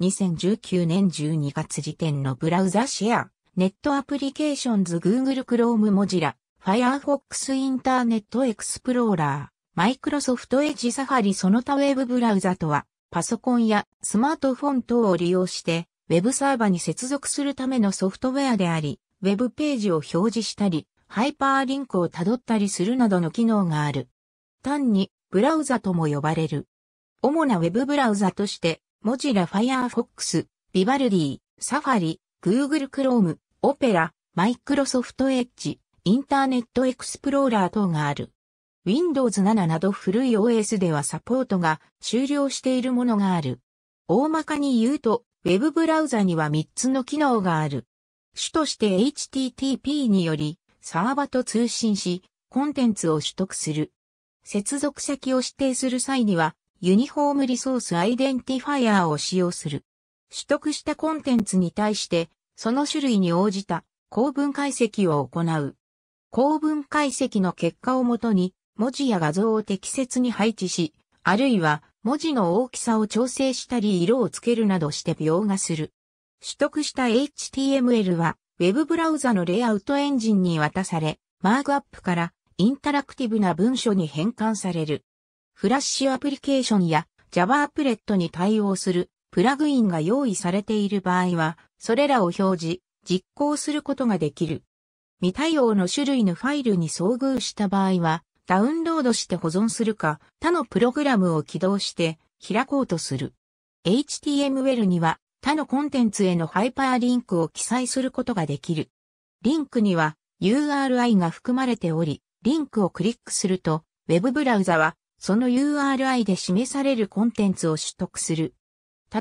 2019年12月時点のブラウザシェア、ネットアプリケーションズ Google Chrome Mozilla、Firefox インターネットエクスプローラー、Microsoft Edge サファリその他ウェブブラウザとは、パソコンやスマートフォン等を利用して、ウェブサーバに接続するためのソフトウェアであり、ウェブページを表示したり、ハイパーリンクをたどったりするなどの機能がある。単に、ブラウザとも呼ばれる。主なウェブブラウザとして、モジラ Firefox、ビバルディ、サファリ、Google Chrome、オペラ、マイクロソフトエッジ、インターネットエクスプローラー等がある。Windows 7など古い OS ではサポートが終了しているものがある。大まかに言うと、Web ブラウザには3つの機能がある。主として HTTP により、サーバと通信し、コンテンツを取得する。接続先を指定する際には、ユニフォームリソースアイデンティファイアを使用する。取得したコンテンツに対して、その種類に応じた構文解析を行う。構文解析の結果をもとに、文字や画像を適切に配置し、あるいは文字の大きさを調整したり色をつけるなどして描画する。取得した HTML は Web ブラウザのレイアウトエンジンに渡され、マークアップからインタラクティブな文書に変換される。フラッシュアプリケーションや Java アプレットに対応するプラグインが用意されている場合は、それらを表示、実行することができる。未対応の種類のファイルに遭遇した場合は、ダウンロードして保存するか、他のプログラムを起動して開こうとする。HTML には他のコンテンツへのハイパーリンクを記載することができる。リンクには URI が含まれており、リンクをクリックすると、ウェブブラウザはその URI で示されるコンテンツを取得する。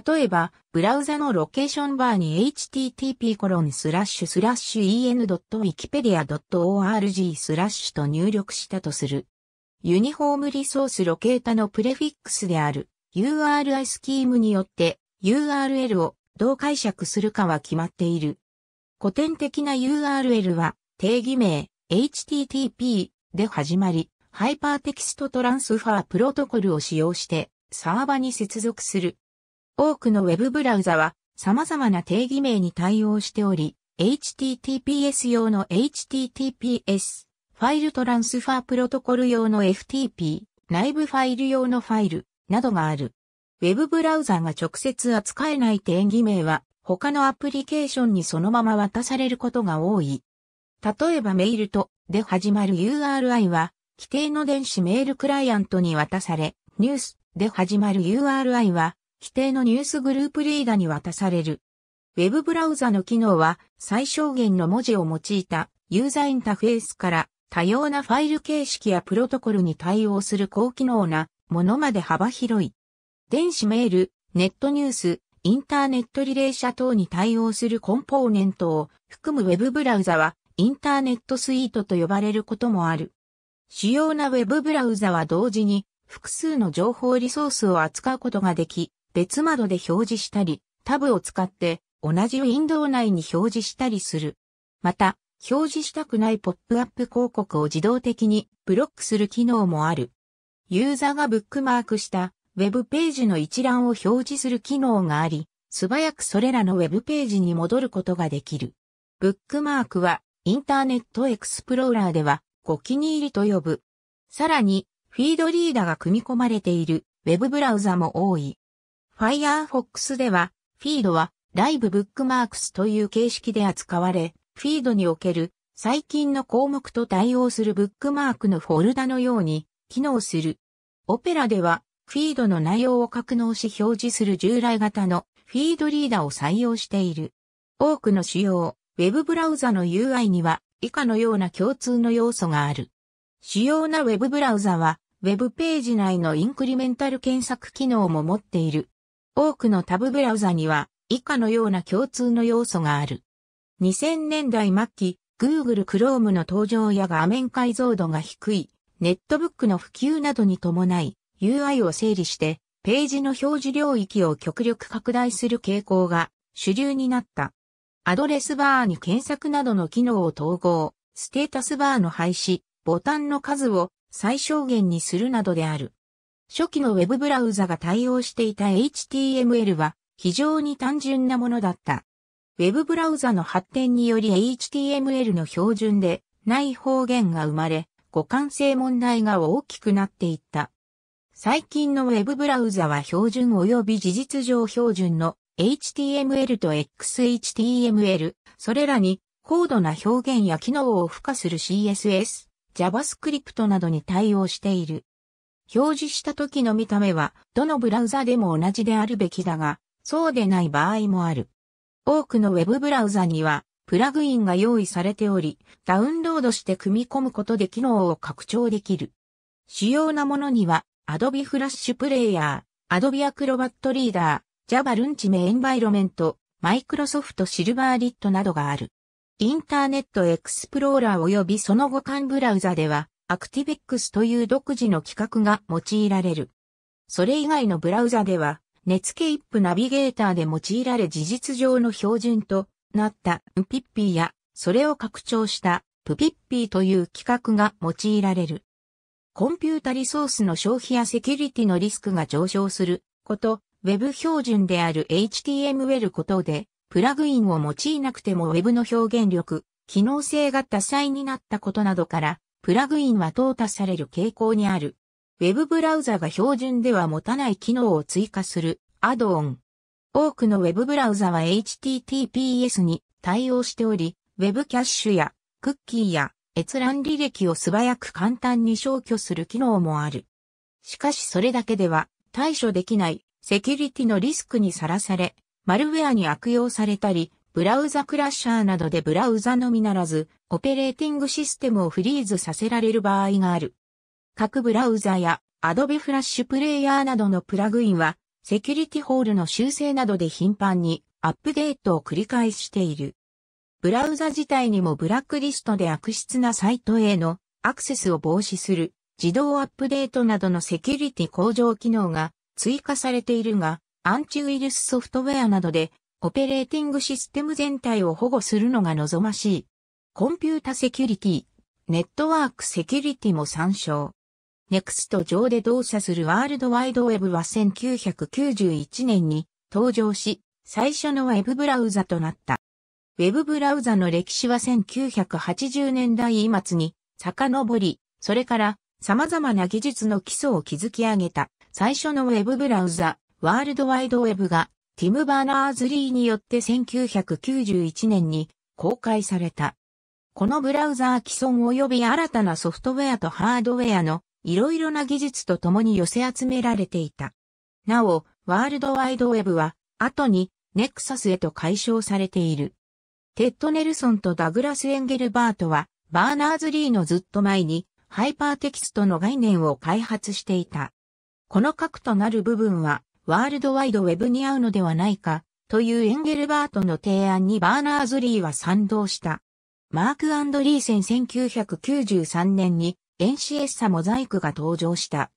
例えば、ブラウザのロケーションバーに http://en.wikipedia.org スラッシュと入力したとする。ユニフォームリソースロケータのプレフィックスである URI スキームによって URL をどう解釈するかは決まっている。古典的な URL は定義名 http で始まり、ハイパーテキストトランスファープロトコルを使用してサーバに接続する。多くの Web ブラウザは様々な定義名に対応しており、HTTPS 用の HTTPS、ファイルトランスファープロトコル用の FTP、内部ファイル用のファイル、などがある。Web ブラウザが直接扱えない定義名は、他のアプリケーションにそのまま渡されることが多い。例えばメールとで始まる URI は、規定の電子メールクライアントに渡され、ニュースで始まる URI は、規定のニュースグループリーダーに渡される。ウェブブラウザの機能は、最小限の文字を用いたユーザーインターフェースから多様なファイル形式やプロトコルに対応する高機能なものまで幅広い。電子メール、ネットニュース、インターネットリレー社等に対応するコンポーネントを含むウェブブラウザはインターネットスイートと呼ばれることもある。主要なウェブブラウザは同時に複数の情報リソースを扱うことができ、別窓で表示したり、タブを使って同じウィンドウ内に表示したりする。また、表示したくないポップアップ広告を自動的にブロックする機能もある。ユーザーがブックマークしたウェブページの一覧を表示する機能があり、素早くそれらのウェブページに戻ることができる。ブックマークはインターネットエクスプローラーではご気に入りと呼ぶ。さらに、フィードリーダーが組み込まれているウェブブラウザも多い。Firefox では、フィードはライブブックマークスという形式で扱われ、フィードにおける最近の項目と対応するブックマークのフォルダのように機能する。オペラでは、フィードの内容を格納し表示する従来型のフィードリーダーを採用している。多くの主要ウェブブラウザの UI には以下のような共通の要素がある。主要なウェブブラウザは、ウェブページ内のインクリメンタル検索機能も持っている。多くのタブブラウザには、以下のような共通の要素がある。2000年代末期、Google Chrome の登場や画面解像度が低い、ネットブックの普及などに伴い、UI を整理して、ページの表示領域を極力拡大する傾向が主流になった。アドレスバーに検索などの機能を統合、ステータスバーの廃止、ボタンの数を最小限にするなどである。初期のウェブブラウザが対応していた HTML は非常に単純なものだった。ウェブブラウザの発展により HTML の標準でない方言が生まれ、互換性問題が大きくなっていった。最近のウェブブラウザは標準及び事実上標準の HTML と XHTML、それらに高度な表現や機能を付加する CSS、JavaScript などに対応している。表示した時の見た目は、どのブラウザでも同じであるべきだが、そうでない場合もある。多くの Web ブラウザには、プラグインが用意されており、ダウンロードして組み込むことで機能を拡張できる。主要なものには、Adobe Flash Player、Adobe Acrobat Reader、Java ルンチメエンバイロメント、マイクロソフトシルバーリットなどがある。インターネットエクスプローラー及びその互換ブラウザでは、ActiveX という独自の規格が用いられる。それ以外のブラウザでは、Netscape ナビゲーターで用いられ事実上の標準となったピッピーや、それを拡張したプピッピーという規格が用いられる。コンピュータリソースの消費やセキュリティのリスクが上昇すること、Web 標準である HTML ことで、プラグインを用いなくても Web の表現力、機能性が多彩になったことなどから、プラグインは淘汰される傾向にある。ウェブブラウザが標準では持たない機能を追加するアドオン。多くのウェブブラウザは HTTPS に対応しており、ウェブキャッシュやクッキーや閲覧履歴を素早く簡単に消去する機能もある。しかしそれだけでは対処できないセキュリティのリスクにさらされ、マルウェアに悪用されたり、ブラウザクラッシャーなどでブラウザのみならず、オペレーティングシステムをフリーズさせられる場合がある。各ブラウザや Adobe フラッシュプレイヤーなどのプラグインは、セキュリティホールの修正などで頻繁にアップデートを繰り返している。ブラウザ自体にもブラックリストで悪質なサイトへのアクセスを防止する自動アップデートなどのセキュリティ向上機能が追加されているが、アンチウイルスソフトウェアなどで、オペレーティングシステム全体を保護するのが望ましい。コンピュータセキュリティ、ネットワークセキュリティも参照。NEXT 上で動作するワールドワイドウェブは1991年に登場し、最初のウェブブラウザとなった。ウェブブラウザの歴史は1980年代末に遡り、それから様々な技術の基礎を築き上げた最初のウェブブラウザ、ワールドワイドウェブが、ティム・バーナーズ・リーによって1991年に公開された。このブラウザー既存及び新たなソフトウェアとハードウェアのいろいろな技術と共に寄せ集められていた。なお、ワールドワイドウェブは後にネクサスへと解消されている。テッド・ネルソンとダグラス・エンゲルバートはバーナーズ・リーのずっと前にハイパーテキストの概念を開発していた。この核となる部分は、ワールドワイドウェブに合うのではないか、というエンゲルバートの提案にバーナーズ・リーは賛同した。マーク・リーセン1993年に NCS サモザイクが登場した。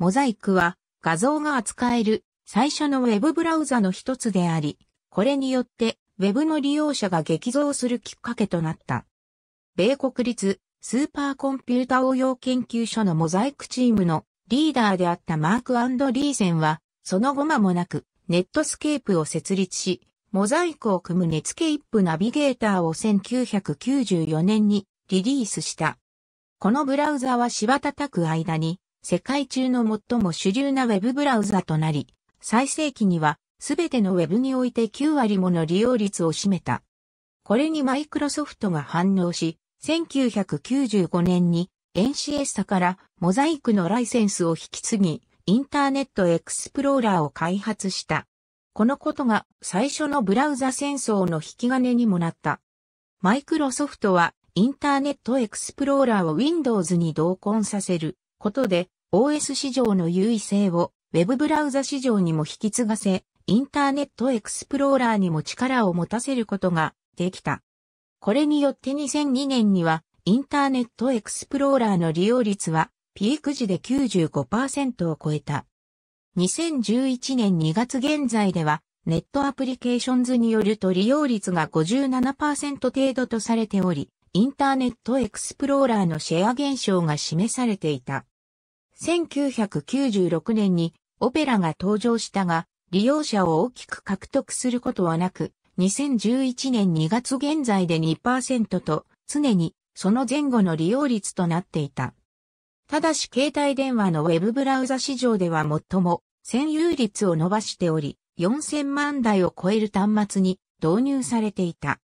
モザイクは画像が扱える最初のウェブブラウザの一つであり、これによってウェブの利用者が激増するきっかけとなった。米国立スーパーコンピュータ応用研究所のモザイクチームのリーダーであったマーク・アンドリーセンは、その後間もなく、ネットスケープを設立し、モザイクを組むネツケイップナビゲーターを1994年にリリースした。このブラウザはた叩く間に、世界中の最も主流なウェブブラウザとなり、最盛期にはすべてのウェブにおいて9割もの利用率を占めた。これにマイクロソフトが反応し、1995年にエンシエッサからモザイクのライセンスを引き継ぎ、インターネットエクスプローラーを開発した。このことが最初のブラウザ戦争の引き金にもなった。マイクロソフトはインターネットエクスプローラーを Windows に同梱させることで OS 市場の優位性を Web ブラウザ市場にも引き継がせ、インターネットエクスプローラーにも力を持たせることができた。これによって2002年にはインターネットエクスプローラーの利用率はピーク時で95%を超えた。2011年2月現在ではネットアプリケーションズによると利用率が57%程度とされており、インターネットエクスプローラーのシェア現象が示されていた。1996年にオペラが登場したが、利用者を大きく獲得することはなく、2011年2月現在で2%と常にその前後の利用率となっていた。ただし携帯電話のウェブブラウザ市場では最も占有率を伸ばしており、4000万台を超える端末に導入されていた。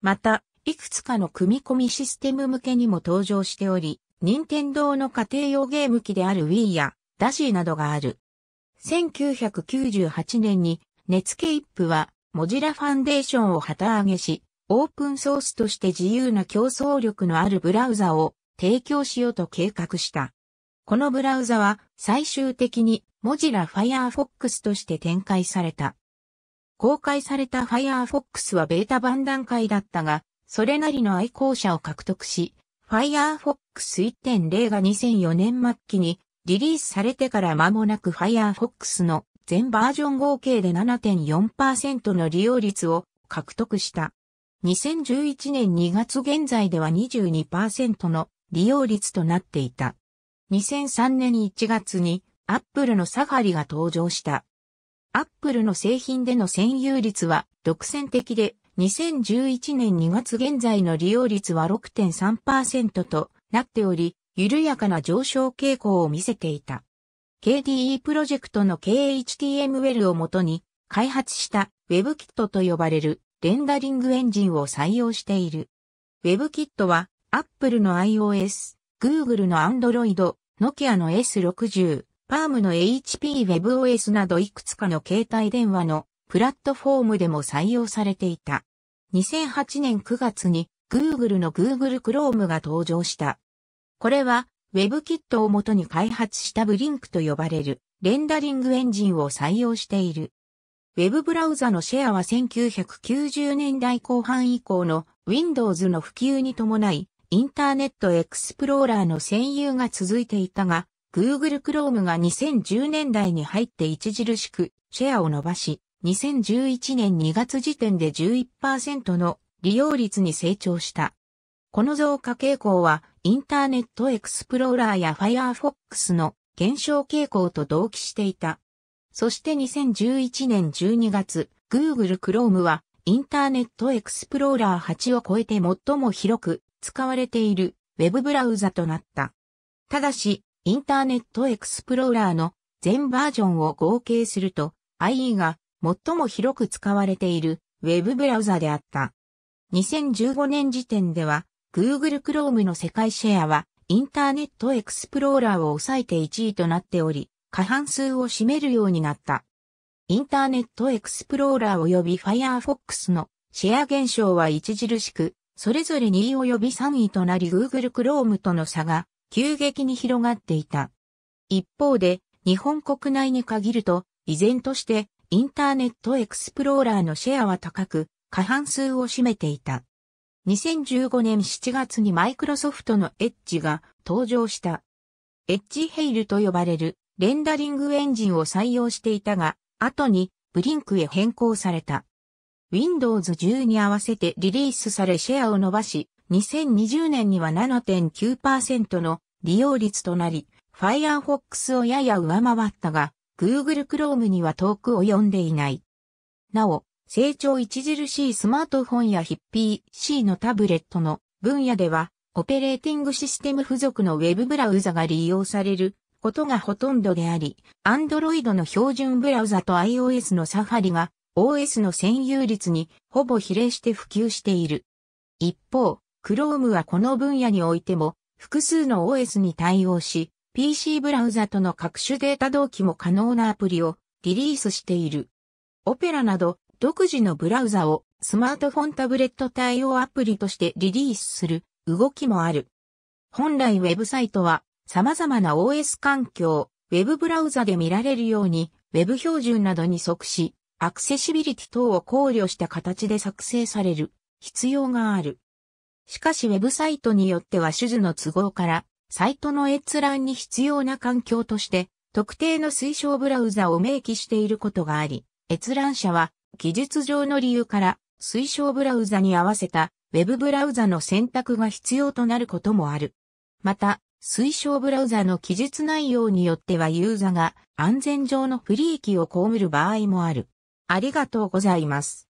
また、いくつかの組み込みシステム向けにも登場しており、任天堂の家庭用ゲーム機である Wii や DASI などがある。1998年に、熱ケイップは、モジラファンデーションを旗揚げし、オープンソースとして自由な競争力のあるブラウザを提供しようと計画した。このブラウザは最終的に文字ら Firefox として展開された。公開された Firefox はベータ版段階だったが、それなりの愛好者を獲得し、Firefox 1.0が2004年末期にリリースされてから間もなく Firefox の全バージョン合計で7.4%の利用率を獲得した。2011年2月現在では22%の利用率となっていた。2003年1月にアップルのサファリが登場した。アップルの製品での占有率は独占的で、2011年2月現在の利用率は6.3%となっており、緩やかな上昇傾向を見せていた。KDE プロジェクトの KHTML をもとに開発した WebKit と呼ばれるレンダリングエンジンを採用している。WebKit は Apple の iOS、Google の Android、Nokia の S60、Palm の HP WebOS などいくつかの携帯電話のプラットフォームでも採用されていた。2008年9月に Google の Google Chrome が登場した。これは WebKit をもとに開発したブリンクと呼ばれるレンダリングエンジンを採用している。ウェブブラウザのシェアは1990年代後半以降の Windows の普及に伴い、インターネットエクスプローラーの占有が続いていたが、Google Chrome が2010年代に入って著しくシェアを伸ばし、2011年2月時点で11%の利用率に成長した。この増加傾向は、インターネットエクスプローラーや Firefox の減少傾向と同期していた。そして2011年12月、Google Chrome はインターネットエクスプローラー8を超えて最も広く使われている Web ブラウザとなった。ただし、インターネットエクスプローラーの全バージョンを合計すると IE が最も広く使われている Web ブラウザであった。2015年時点では Google Chrome の世界シェアはインターネットエクスプローラーを抑えて1位となっており、過半数を占めるようになった。インターネットエクスプローラー及び Firefox のシェア現象は著しく、それぞれ2位及び3位となり Google Chrome との差が急激に広がっていた。一方で、日本国内に限ると、依然としてインターネットエクスプローラーのシェアは高く、過半数を占めていた。2015年7月にマイクロソフトのエッジが登場した。エッジヘイルと呼ばれるレンダリングエンジンを採用していたが、後にブリンクへ変更された。Windows 10に合わせてリリースされシェアを伸ばし、2020年には7.9%の利用率となり、Firefox をやや上回ったが、Google Chrome には遠く及んでいない。なお、成長著しいスマートフォンやヒッピー C のタブレットの分野では、オペレーティングシステム付属のウェブブラウザが利用されることがほとんどであり、Android の標準ブラウザと iOS のサファリが OS の占有率にほぼ比例して普及している。一方、Chrome はこの分野においても複数の OS に対応し、PC ブラウザとの各種データ同期も可能なアプリをリリースしている。オペラなど独自のブラウザをスマートフォンタブレット対応アプリとしてリリースする動きもある。本来ウェブサイトは様々な OS 環境、Web ブラウザで見られるように、Web 標準などに即し、アクセシビリティ等を考慮した形で作成される必要がある。しかしウェブサイトによっては種術の都合から、サイトの閲覧に必要な環境として、特定の推奨ブラウザを明記していることがあり、閲覧者は技術上の理由から推奨ブラウザに合わせた Web ブラウザの選択が必要となることもある。また、推奨ブラウザの記述内容によってはユーザが安全上の不利益を被る場合もある。ありがとうございます。